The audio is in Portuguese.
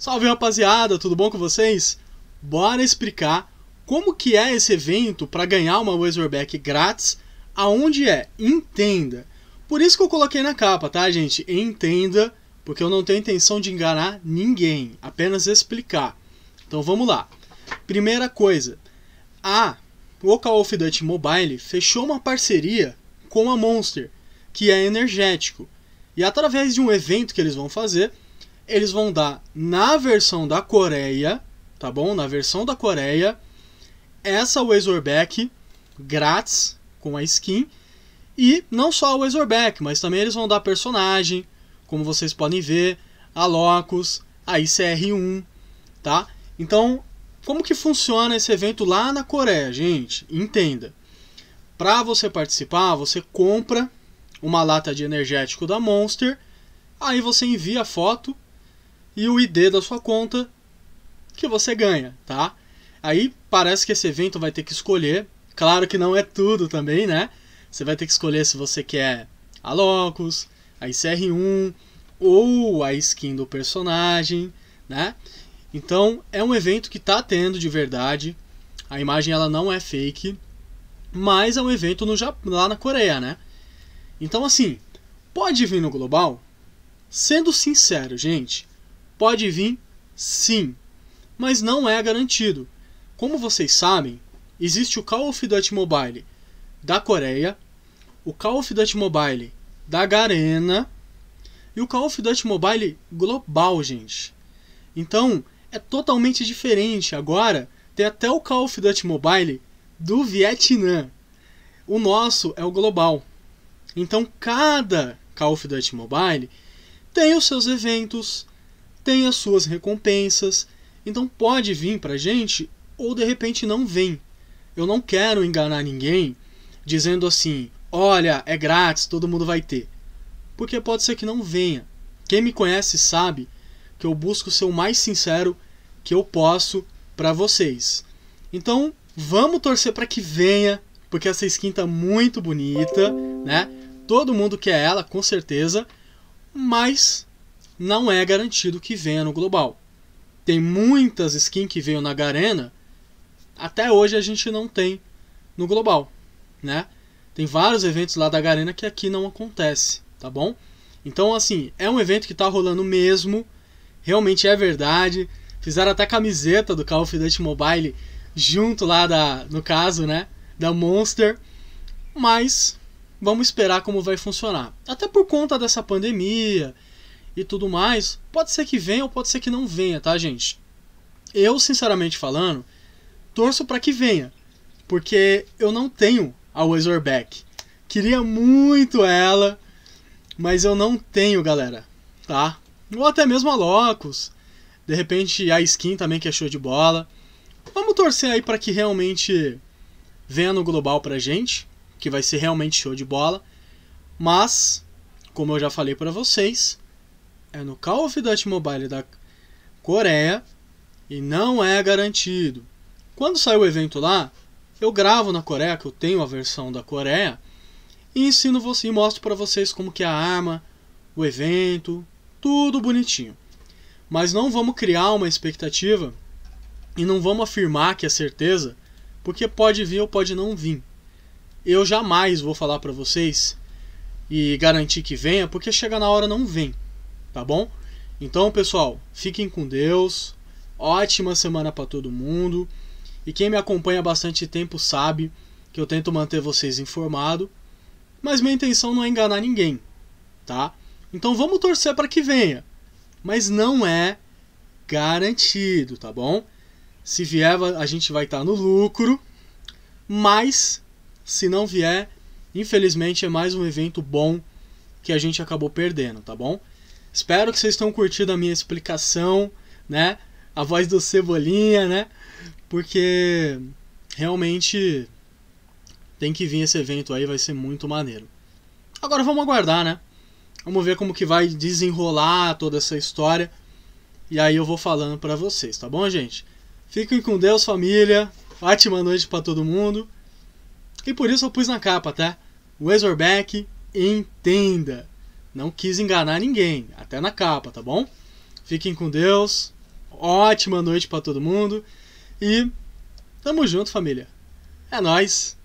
Salve rapaziada, tudo bom com vocês? Bora explicar como que é esse evento para ganhar uma Razorback grátis, aonde é? Entenda. Por isso que eu coloquei na capa, tá gente? Entenda, porque eu não tenho intenção de enganar ninguém, apenas explicar. Então vamos lá. Primeira coisa, a Call of Duty Mobile fechou uma parceria com a Monster, que é energético. E através de um evento que eles vão fazer, eles vão dar na versão da Coreia, tá bom? Na versão da Coreia, essa Wazorback grátis com a skin. E não só o Wazorback, mas também eles vão dar personagem, como vocês podem ver, a Locus, a ICR1, tá? Então, como que funciona esse evento lá na Coreia, gente? Entenda. Para você participar, você compra uma lata de energético da Monster, aí você envia a foto e o ID da sua conta que você ganha, tá? Aí parece que esse evento vai ter que escolher, claro que não é tudo também, né? Você vai ter que escolher se você quer a Locus, a ICR1 ou a skin do personagem, né? Então é um evento que está tendo de verdade. A imagem ela não é fake, mas é um evento no Japão, lá na Coreia, né? Então assim, pode vir no global. Sendo sincero, gente, Pode vir, sim, mas não é garantido. Como vocês sabem, existe o Call of Duty Mobile da Coreia, o Call of Duty Mobile da Garena e o Call of Duty Mobile global, gente. Então, é totalmente diferente agora. Tem até o Call of Duty Mobile do Vietnã. O nosso é o global. Então, cada Call of Duty Mobile tem os seus eventos, tem as suas recompensas. Então pode vir para gente ou de repente não vem. Eu não quero enganar ninguém dizendo assim: olha, é grátis, todo mundo vai ter. Porque pode ser que não venha. Quem me conhece sabe que eu busco ser o mais sincero que eu posso para vocês. Então vamos torcer para que venha, porque essa skin tá muito bonita, né? Todo mundo quer ela, com certeza. Mas não é garantido que venha no global. Tem muitas skins que veio na Garena, até hoje a gente não tem no global, né? Tem vários eventos lá da Garena que aqui não acontece, tá bom? Então, assim, é um evento que tá rolando mesmo, realmente é verdade. Fizeram até camiseta do Call of Duty Mobile junto lá da, no caso, né, da Monster. Mas vamos esperar como vai funcionar. Até por conta dessa pandemia, e tudo mais, pode ser que venha ou pode ser que não venha, tá, gente? Eu, sinceramente falando, torço para que venha, porque eu não tenho a Razorback. Queria muito ela, mas eu não tenho, galera, tá? Ou até mesmo a Locus, de repente a skin também que é show de bola. Vamos torcer aí para que realmente venha no global pra gente, que vai ser realmente show de bola. Mas, como eu já falei para vocês, é no Call of Duty Mobile da Coreia e não é garantido. Quando sair o evento lá, eu gravo na Coreia, que eu tenho a versão da Coreia, e ensino você e mostro para vocês como que é a arma, o evento, tudo bonitinho. Mas não vamos criar uma expectativa e não vamos afirmar que é certeza, porque pode vir ou pode não vir. Eu jamais vou falar para vocês e garantir que venha, porque chega na hora não vem tá bom? Então, pessoal, fiquem com Deus. Ótima semana para todo mundo. E quem me acompanha há bastante tempo sabe que eu tento manter vocês informado, mas minha intenção não é enganar ninguém, tá? Então vamos torcer para que venha, mas não é garantido, tá bom? Se vier, a gente vai estar tá no lucro, mas se não vier, infelizmente é mais um evento bom que a gente acabou perdendo, tá bom? Espero que vocês tenham curtido a minha explicação, né? A voz do Cebolinha, né? Porque realmente tem que vir esse evento aí, vai ser muito maneiro. Agora vamos aguardar, né? Vamos ver como que vai desenrolar toda essa história. E aí eu vou falando para vocês, tá bom, gente? Fiquem com Deus, família. Ótima noite para todo mundo. E por isso eu pus na capa, tá? Razorback, entenda. Não quis enganar ninguém, até na capa, tá bom? Fiquem com Deus. Ótima noite para todo mundo e tamo junto, família. É nós.